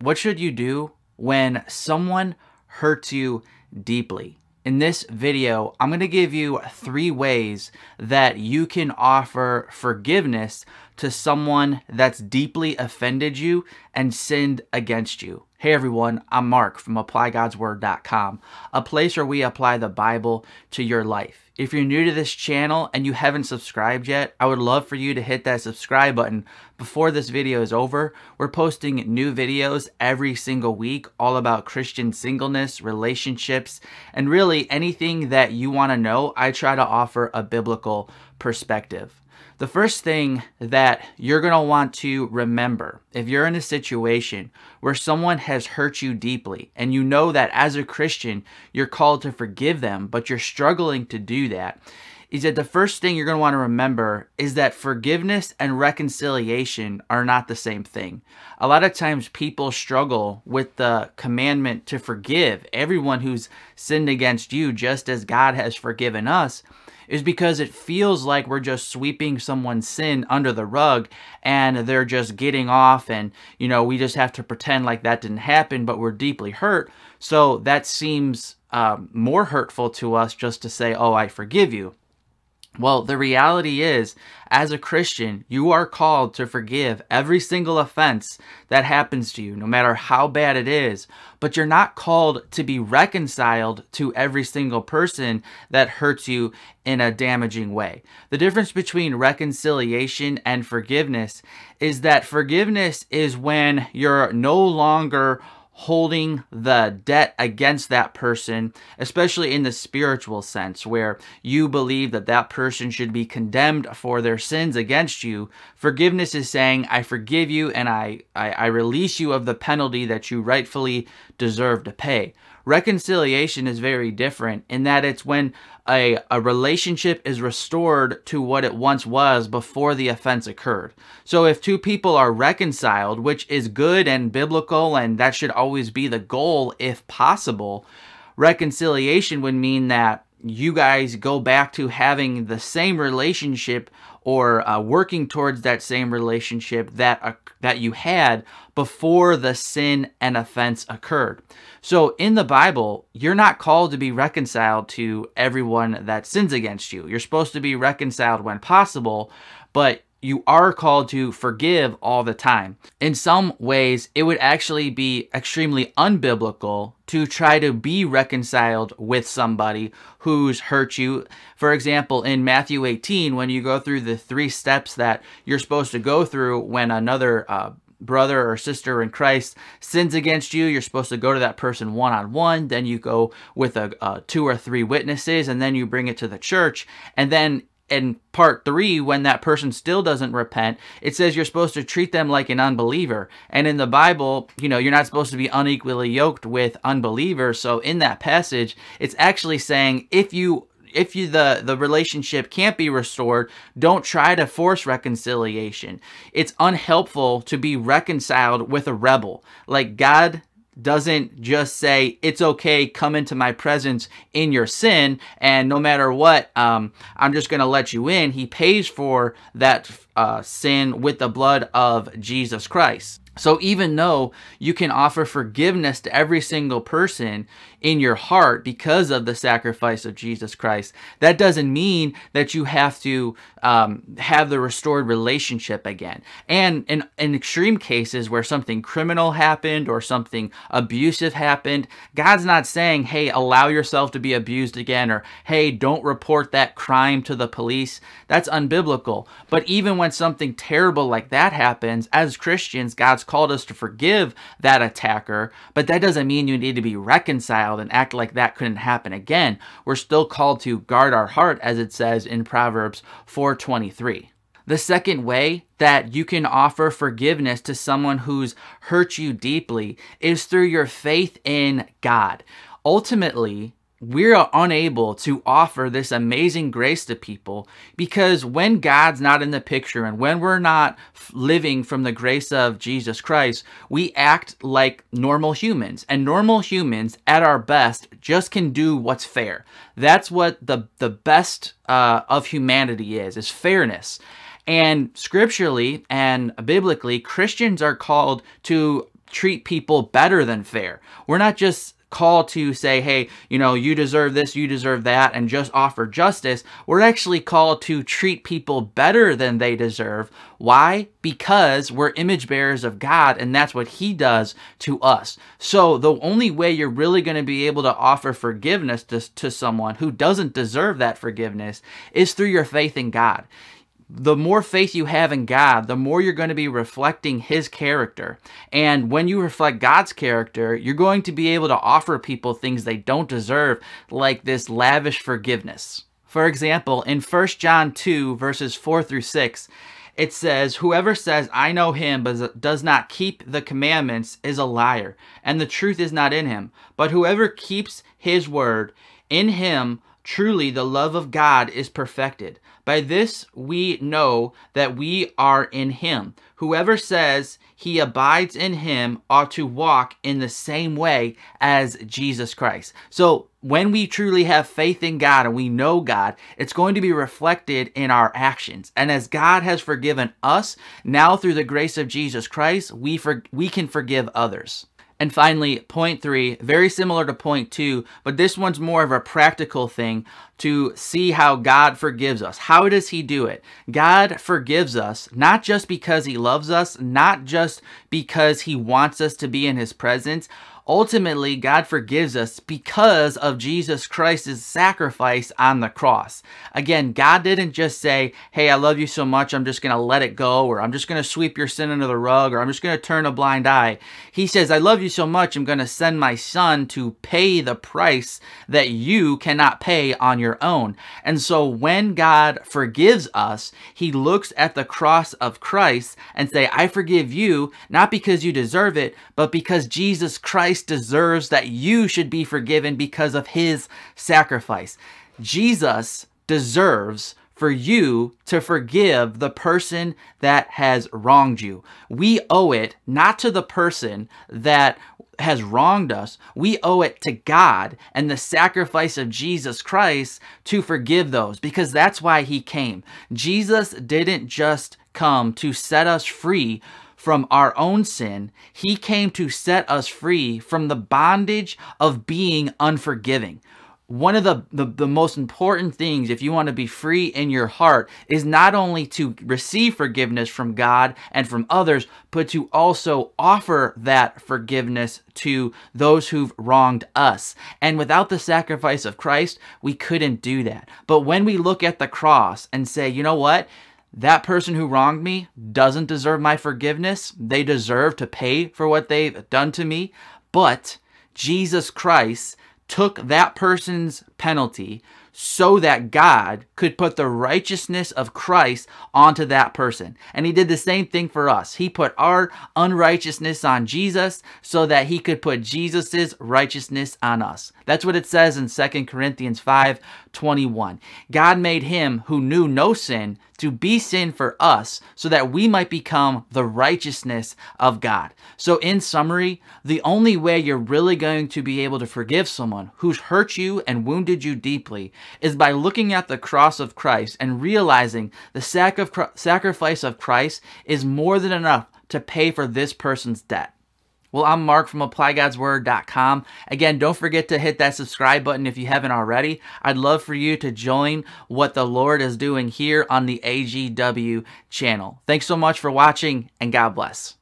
What should you do when someone hurts you deeply? In this video, I'm going to give you three ways that you can offer forgiveness to someone that's deeply offended you and sinned against you. Hey everyone, I'm Mark from ApplyGod'sWord.com, a place where we apply the Bible to your life. If you're new to this channel and you haven't subscribed yet, I would love for you to hit that subscribe button before this video is over. We're posting new videos every single week all about Christian singleness, relationships, and really anything that you want to know, I try to offer a biblical perspective. The first thing that you're going to want to remember if you're in a situation where someone has hurt you deeply and you know that as a Christian you're called to forgive them, but you're struggling to do that, is that the first thing you're going to want to remember is that forgiveness and reconciliation are not the same thing. A lot of times people struggle with the commandment to forgive everyone who's sinned against you just as God has forgiven us is because it feels like we're just sweeping someone's sin under the rug and they're just getting off and, you know, we just have to pretend like that didn't happen, but we're deeply hurt. So that seems um, more hurtful to us just to say, oh, I forgive you. Well, the reality is, as a Christian, you are called to forgive every single offense that happens to you, no matter how bad it is. But you're not called to be reconciled to every single person that hurts you in a damaging way. The difference between reconciliation and forgiveness is that forgiveness is when you're no longer holding the debt against that person, especially in the spiritual sense, where you believe that that person should be condemned for their sins against you. Forgiveness is saying, I forgive you and I, I, I release you of the penalty that you rightfully deserve to pay. Reconciliation is very different in that it's when a, a relationship is restored to what it once was before the offense occurred. So if two people are reconciled, which is good and biblical, and that should always be the goal if possible, reconciliation would mean that you guys go back to having the same relationship or uh, working towards that same relationship that uh, that you had before the sin and offense occurred. So in the Bible, you're not called to be reconciled to everyone that sins against you. You're supposed to be reconciled when possible, but you are called to forgive all the time. In some ways, it would actually be extremely unbiblical to try to be reconciled with somebody who's hurt you. For example, in Matthew 18, when you go through the three steps that you're supposed to go through when another uh, brother or sister in Christ sins against you, you're supposed to go to that person one on one. Then you go with a, a, two or three witnesses, and then you bring it to the church. And then in part three, when that person still doesn't repent, it says you're supposed to treat them like an unbeliever. And in the Bible, you know, you're not supposed to be unequally yoked with unbelievers. So in that passage, it's actually saying if you if you the the relationship can't be restored don't try to force reconciliation it's unhelpful to be reconciled with a rebel like god doesn't just say it's okay come into my presence in your sin and no matter what um, i'm just going to let you in he pays for that uh, sin with the blood of Jesus Christ. So even though you can offer forgiveness to every single person in your heart because of the sacrifice of Jesus Christ, that doesn't mean that you have to um, have the restored relationship again. And in, in extreme cases where something criminal happened or something abusive happened, God's not saying, hey, allow yourself to be abused again or hey, don't report that crime to the police. That's unbiblical. But even when when something terrible like that happens, as Christians, God's called us to forgive that attacker, but that doesn't mean you need to be reconciled and act like that couldn't happen again. We're still called to guard our heart, as it says in Proverbs 423. The second way that you can offer forgiveness to someone who's hurt you deeply is through your faith in God. Ultimately, we're unable to offer this amazing grace to people because when God's not in the picture and when we're not living from the grace of Jesus Christ, we act like normal humans. And normal humans, at our best, just can do what's fair. That's what the, the best uh, of humanity is, is fairness. And scripturally and biblically, Christians are called to treat people better than fair. We're not just call to say, hey, you know, you deserve this, you deserve that, and just offer justice. We're actually called to treat people better than they deserve. Why? Because we're image bearers of God, and that's what He does to us. So the only way you're really going to be able to offer forgiveness to, to someone who doesn't deserve that forgiveness is through your faith in God the more faith you have in God, the more you're going to be reflecting His character. And when you reflect God's character, you're going to be able to offer people things they don't deserve, like this lavish forgiveness. For example, in 1 John 2, verses 4 through 6, it says, Whoever says, I know him, but does not keep the commandments, is a liar, and the truth is not in him. But whoever keeps his word, in him Truly, the love of God is perfected. By this we know that we are in him. Whoever says he abides in him ought to walk in the same way as Jesus Christ. So, when we truly have faith in God and we know God, it's going to be reflected in our actions. And as God has forgiven us, now through the grace of Jesus Christ, we, for, we can forgive others. And finally, point three, very similar to point two, but this one's more of a practical thing to see how God forgives us. How does He do it? God forgives us not just because He loves us, not just because He wants us to be in His presence, Ultimately, God forgives us because of Jesus Christ's sacrifice on the cross. Again, God didn't just say, hey, I love you so much, I'm just going to let it go, or I'm just going to sweep your sin under the rug, or I'm just going to turn a blind eye. He says, I love you so much, I'm going to send my son to pay the price that you cannot pay on your own. And so when God forgives us, he looks at the cross of Christ and say, I forgive you, not because you deserve it, but because Jesus Christ Christ deserves that you should be forgiven because of his sacrifice. Jesus deserves for you to forgive the person that has wronged you. We owe it not to the person that has wronged us. We owe it to God and the sacrifice of Jesus Christ to forgive those because that's why he came. Jesus didn't just come to set us free from our own sin, he came to set us free from the bondage of being unforgiving. One of the, the, the, most important things, if you want to be free in your heart, is not only to receive forgiveness from God and from others, but to also offer that forgiveness to those who've wronged us. And without the sacrifice of Christ, we couldn't do that. But when we look at the cross and say, you know what? that person who wronged me doesn't deserve my forgiveness. They deserve to pay for what they've done to me. But Jesus Christ took that person's penalty so that God could put the righteousness of Christ onto that person. And he did the same thing for us. He put our unrighteousness on Jesus so that he could put Jesus's righteousness on us. That's what it says in 2 Corinthians 5, 21. God made him who knew no sin to be sin for us so that we might become the righteousness of God. So, in summary, the only way you're really going to be able to forgive someone who's hurt you and wounded you deeply is by looking at the cross of Christ and realizing the sac of sacrifice of Christ is more than enough to pay for this person's debt. Well, I'm Mark from ApplyGod'sWord.com. Again, don't forget to hit that subscribe button if you haven't already. I'd love for you to join what the Lord is doing here on the AGW channel. Thanks so much for watching, and God bless.